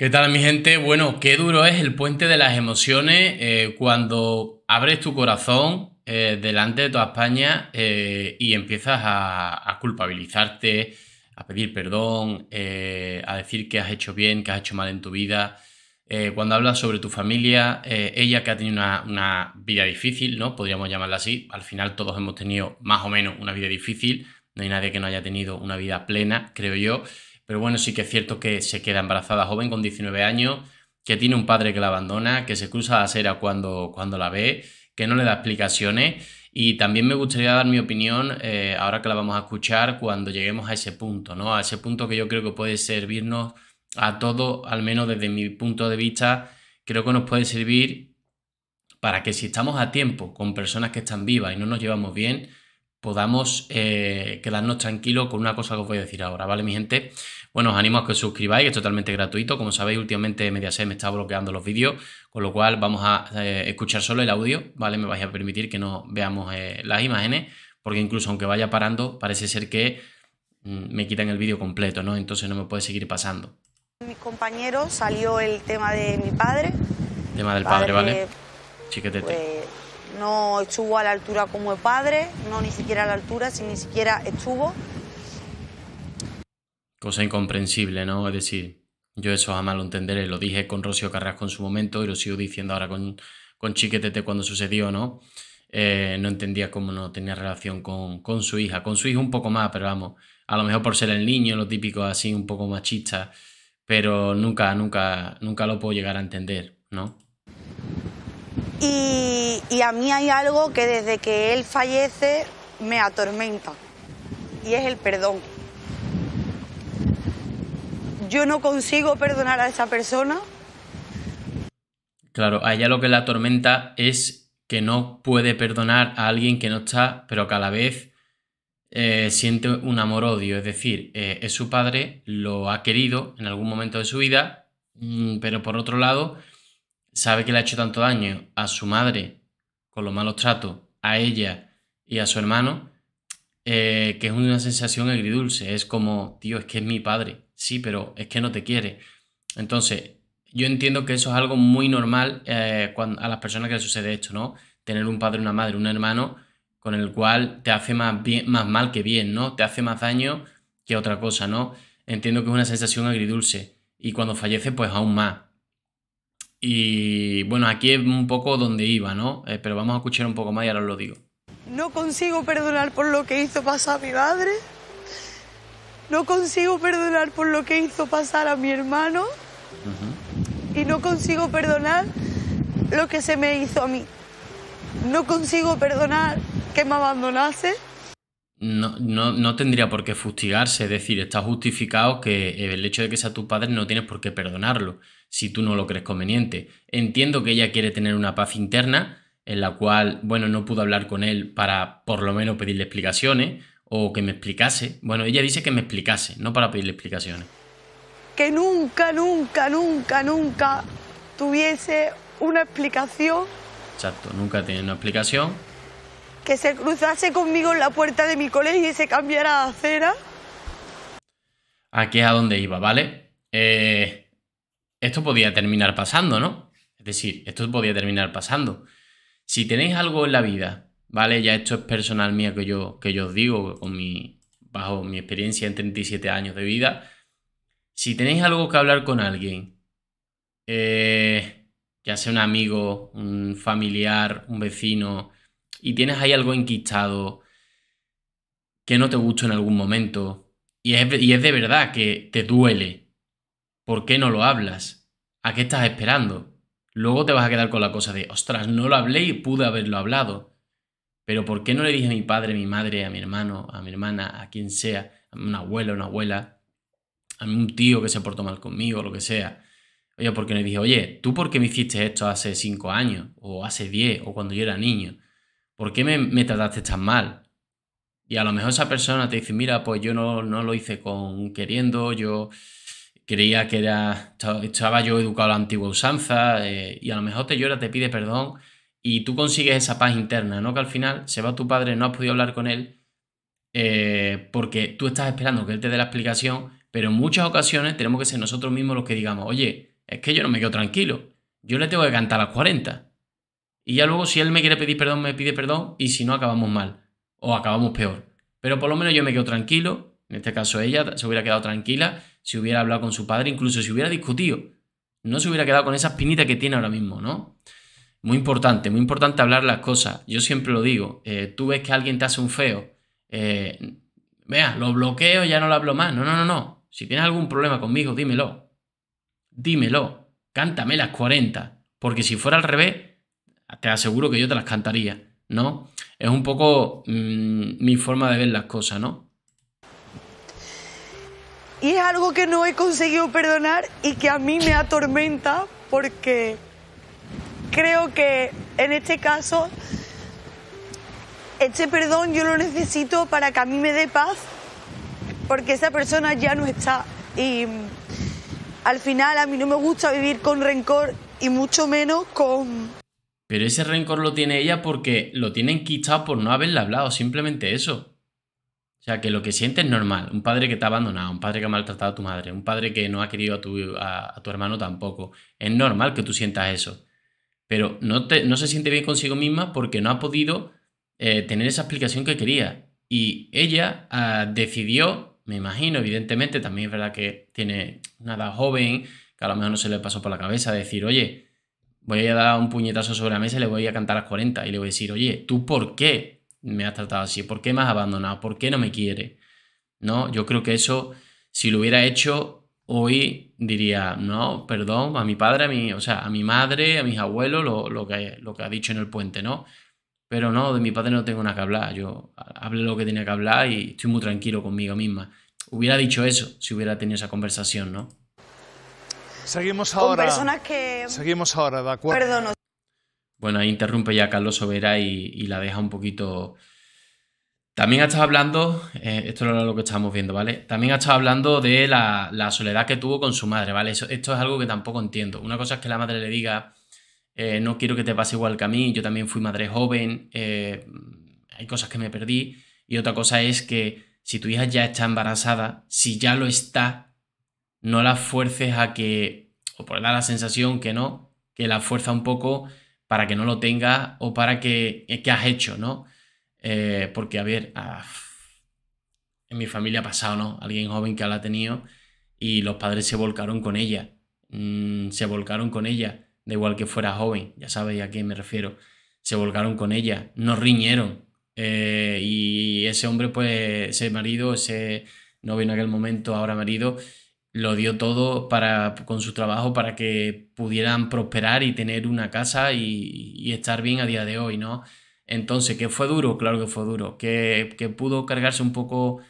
¿Qué tal mi gente? Bueno, qué duro es el puente de las emociones eh, cuando abres tu corazón eh, delante de toda España eh, y empiezas a, culpabilizarte, a pedir perdón, a decir que has hecho bien, que has hecho mal en tu vida. cuando hablas sobre tu familia, ella que ha tenido una, una, vida difícil, ¿no? Podríamos llamarla así. Al final todos hemos tenido más o menos una vida difícil. No hay nadie que no haya tenido una vida plena, creo yo. Pero bueno, sí que es cierto que se queda embarazada joven con 19 años, que tiene un padre que la abandona, que se cruza la acera cuando, cuando la ve, que no le da explicaciones. Y también me gustaría dar mi opinión, eh, ahora que la vamos a escuchar, cuando lleguemos a ese punto, ¿no? A ese punto que yo creo que puede servirnos a todos, al menos desde mi punto de vista, creo que nos puede servir para que si estamos a tiempo con personas que están vivas y no nos llevamos bien, podamos eh, quedarnos tranquilos con una cosa que os voy a decir ahora, ¿vale, mi gente? Bueno, os animo a que os suscribáis, que es totalmente gratuito. Como sabéis, últimamente Mediaset me está bloqueando los vídeos, con lo cual vamos a eh, escuchar solo el audio, ¿vale? Me vais a permitir que no veamos eh, las imágenes, porque incluso aunque vaya parando, parece ser que mm, me quitan el vídeo completo, ¿no? Entonces no me puede seguir pasando. Mis compañeros salió el tema de mi padre. El tema del padre, ¿vale? Chiquetete. Pues, no estuvo a la altura como el padre, no ni siquiera a la altura, si ni siquiera estuvo. Cosa incomprensible, ¿no? Es decir, yo eso jamás lo entenderé. Lo dije con Rocío Carrasco en su momento y lo sigo diciendo ahora con, con Chiquetete cuando sucedió, ¿no? Eh, no entendía cómo no tenía relación con, su hija. Con su hijo un poco más, pero vamos, a lo mejor por ser el niño, lo típico así, un poco machista, pero nunca, nunca, nunca lo puedo llegar a entender, ¿no? Y, y a mí hay algo que desde que él fallece me atormenta y es el perdón yo no consigo perdonar a esa persona. Claro, a ella lo que la atormenta es que no puede perdonar a alguien que no está, pero que a la vez eh, siente un amor-odio. Es decir, eh, es su padre, lo ha querido en algún momento de su vida, mm, pero por otro lado, sabe que le ha hecho tanto daño a su madre con los malos tratos, a ella y a su hermano, eh, que es una sensación agridulce. Es como, tío, es que es mi padre. Sí, pero es que no te quiere. Entonces, yo entiendo que eso es algo muy normal eh, a las personas que les sucede esto, ¿no? Tener un padre, una madre, un hermano con el cual te hace más, bien, más mal que bien, ¿no? Te hace más daño que otra cosa, ¿no? Entiendo que es una sensación agridulce y cuando fallece, pues aún más. Y bueno, aquí es un poco donde iba, ¿no? Eh, pero vamos a escuchar un poco más y ahora os lo digo. No consigo perdonar por lo que hizo pasar a mi madre. No consigo perdonar por lo que hizo pasar a mi hermano y no consigo perdonar lo que se me hizo a mí. No consigo perdonar que me abandonase. No, no, no, tendría por qué fustigarse, es decir, está justificado que el hecho de que sea tu padre no tienes por qué perdonarlo, si tú no lo crees conveniente. Entiendo que ella quiere tener una paz interna, en la cual, bueno, no pudo hablar con él para por lo menos pedirle explicaciones, o que me explicase. Bueno, ella dice que me explicase, no para pedirle explicaciones. Que nunca, nunca, nunca, nunca tuviese una explicación. Exacto, nunca tiene una explicación. Que se cruzase conmigo en la puerta de mi colegio y se cambiara a acera. Aquí es a donde iba, ¿vale? Eh, esto podía terminar pasando, ¿no? Es decir, esto podía terminar pasando. Si tenéis algo en la vida ¿vale? Ya esto es personal mía que yo, que yo os digo, con mi, bajo mi experiencia en 37 años de vida. Si tenéis algo que hablar con alguien, eh, ya sea un amigo, un familiar, un vecino, y tienes ahí algo enquistado que no te gustó en algún momento, y es, y es de verdad que te duele, ¿por qué no lo hablas? ¿A qué estás esperando? Luego te vas a quedar con la cosa de, ostras, no lo hablé y pude haberlo hablado pero ¿por qué no le dije a mi padre, a mi madre, a mi hermano, a mi hermana, a quien sea, a un abuelo, una abuela, a un tío que se portó mal conmigo, lo que sea? Oye, ¿por no le dije, oye, ¿tú por qué me hiciste esto hace cinco años, o hace diez o cuando yo era niño? ¿Por qué me, me, trataste tan mal? Y a lo mejor esa persona te dice, mira, pues yo no, no lo hice con queriendo, yo creía que era, estaba yo educado a la antigua usanza, eh, y a lo mejor te llora, te pide perdón, y tú consigues esa paz interna, ¿no? Que al final se va tu padre, no has podido hablar con él, eh, porque tú estás esperando que él te dé la explicación, pero en muchas ocasiones tenemos que ser nosotros mismos los que digamos, oye, es que yo no me quedo tranquilo, yo le tengo que cantar a las 40. Y ya luego si él me quiere pedir perdón, me pide perdón, y si no, acabamos mal, o acabamos peor. Pero por lo menos yo me quedo tranquilo, en este caso ella se hubiera quedado tranquila si hubiera hablado con su padre, incluso si hubiera discutido, no se hubiera quedado con esa espinita que tiene ahora mismo, ¿no? Muy importante, muy importante hablar las cosas. Yo siempre lo digo, eh, tú ves que alguien te hace un feo, eh, vea, lo bloqueo, ya no lo hablo más. No, no, no, no. Si tienes algún problema conmigo, dímelo. Dímelo. Cántame las 40. Porque si fuera al revés, te aseguro que yo te las cantaría, ¿no? Es un poco mm, mi forma de ver las cosas, ¿no? Y es algo que no he conseguido perdonar y que a mí me atormenta porque creo que en este caso, este perdón yo lo necesito para que a mí me dé paz, porque esa persona ya no está. Y mm, al final a mí no me gusta vivir con rencor y mucho menos con... Pero ese rencor lo tiene ella porque lo tienen quitado por no haberle hablado, simplemente eso. O sea, que lo que siente es normal. Un padre que te ha abandonado, un padre que ha maltratado a tu madre, un padre que no ha querido a tu, a tu hermano tampoco. Es normal que tú sientas eso pero no, no se siente bien consigo misma porque no ha podido eh, tener esa explicación que quería. Y ella ah, decidió, me imagino, evidentemente, también es verdad que tiene nada joven, que a lo mejor no se le pasó por la cabeza decir, oye, voy a dar un puñetazo sobre la mesa y le voy a cantar a las 40 y le voy a decir, oye, ¿tú por qué me has tratado así? ¿Por qué me has abandonado? ¿Por qué no me quieres? ¿No? Yo creo que eso, si lo hubiera hecho, hoy diría, no, perdón, a mi padre, a mi, o sea, a mi madre, a mis abuelos, lo, que, lo que ha dicho en el puente, ¿no? Pero no, de mi padre no tengo nada que hablar. Yo hablé lo que tenía que hablar y estoy muy tranquilo conmigo misma. Hubiera dicho eso si hubiera tenido esa conversación, ¿no? Seguimos ahora. que... Seguimos ahora, de acuerdo. Bueno, ahí interrumpe ya Carlos Overa y la deja un poquito también ha estado hablando, eh, esto es lo que estábamos viendo, ¿vale? También ha estado hablando de la, soledad que tuvo con su madre, ¿vale? esto es algo que tampoco entiendo. Una cosa es que la madre le diga, eh, no quiero que te pase igual que a mí, yo también fui madre joven, eh, hay cosas que me perdí. Y otra cosa es que si tu hija ya está embarazada, si ya lo está, no la fuerces a que, o por dar la sensación que no, que la fuerza un poco para que no lo tenga o para que, que has hecho, ¿no? Eh, porque, a ver, ah, en mi familia ha pasado, ¿no? Alguien joven que la ha tenido y los padres se volcaron con ella. Mm, se volcaron con ella, De igual que fuera joven, ya sabéis a quién me refiero. Se volcaron con ella, no riñeron. Eh, y ese hombre, pues, ese marido, ese novio en aquel momento, ahora marido, lo dio todo para, con su trabajo para que pudieran prosperar y tener una casa y, y estar bien a día de hoy, ¿no? Entonces, que fue duro? Claro que fue duro. ¿Que, pudo cargarse un poco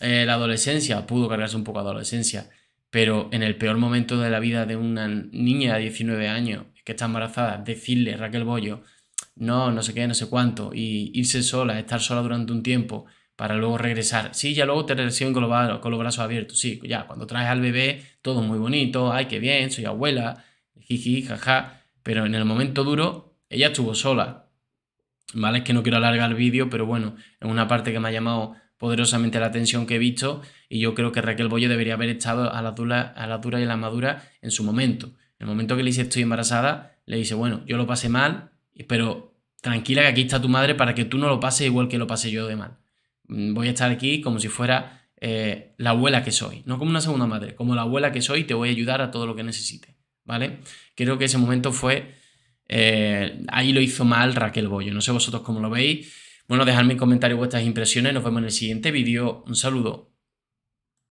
eh, la adolescencia? Pudo cargarse un poco la adolescencia. Pero en el peor momento de la vida de una niña de 19 años que está embarazada, decirle Raquel Bollo, no, no sé qué, no sé cuánto, y irse sola, estar sola durante un tiempo para luego regresar. Sí, ya luego te reciben con los brazos abiertos. Sí, ya, cuando traes al bebé, todo muy bonito, ay, qué bien, soy abuela, jiji, jaja, pero en el momento duro, ella estuvo sola, ¿vale? Es que no quiero alargar el vídeo, pero bueno, es una parte que me ha llamado poderosamente la atención que he visto y yo creo que Raquel Bollo debería haber estado a la, dura, a la dura y a la madura en su momento. En el momento que le dice estoy embarazada, le dice, bueno, yo lo pasé mal, pero tranquila que aquí está tu madre para que tú no lo pases igual que lo pasé yo de mal. Mm, voy a estar aquí como si fuera eh, la abuela que soy, no como una segunda madre, como la abuela que soy, te voy a ayudar a todo lo que necesites, ¿vale? Creo que ese momento fue eh, ahí lo hizo mal Raquel Bollo. No sé vosotros cómo lo veis. Bueno, dejadme en comentarios vuestras impresiones. Nos vemos en el siguiente vídeo. Un saludo.